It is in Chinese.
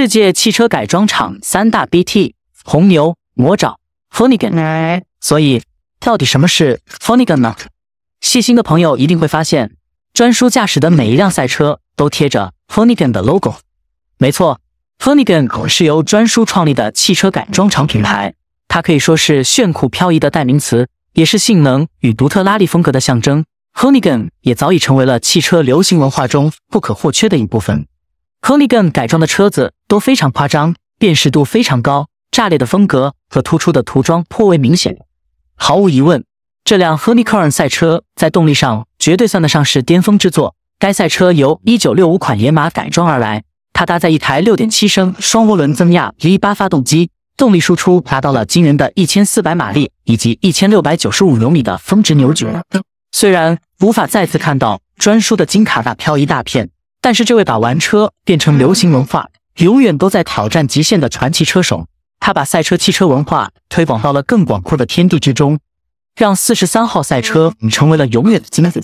世界汽车改装厂三大 BT 红牛魔爪 f o n i g a n 所以到底什么是 f o n i g a n 呢？细心的朋友一定会发现，专叔驾驶的每一辆赛车都贴着 f o n i g a n 的 logo。没错 f o n i g a n 是由专叔创立的汽车改装厂品牌，它可以说是炫酷漂移的代名词，也是性能与独特拉力风格的象征。f o n i g a n 也早已成为了汽车流行文化中不可或缺的一部分。h o n i g a n 改装的车子都非常夸张，辨识度非常高，炸裂的风格和突出的涂装颇为明显。毫无疑问，这辆 h o n i Gen 赛车在动力上绝对算得上是巅峰之作。该赛车由1965款野马改装而来，它搭载一台6.7升双涡轮增压 V8 发动机，动力输出达到了惊人的一千四百马力以及一千六百九十五牛米的峰值扭矩。虽然无法再次看到专属的金卡纳漂移大片。但是这位把玩车变成流行文化、永远都在挑战极限的传奇车手，他把赛车汽车文化推广到了更广阔的天地之中，让四十三号赛车成为了永远的金 s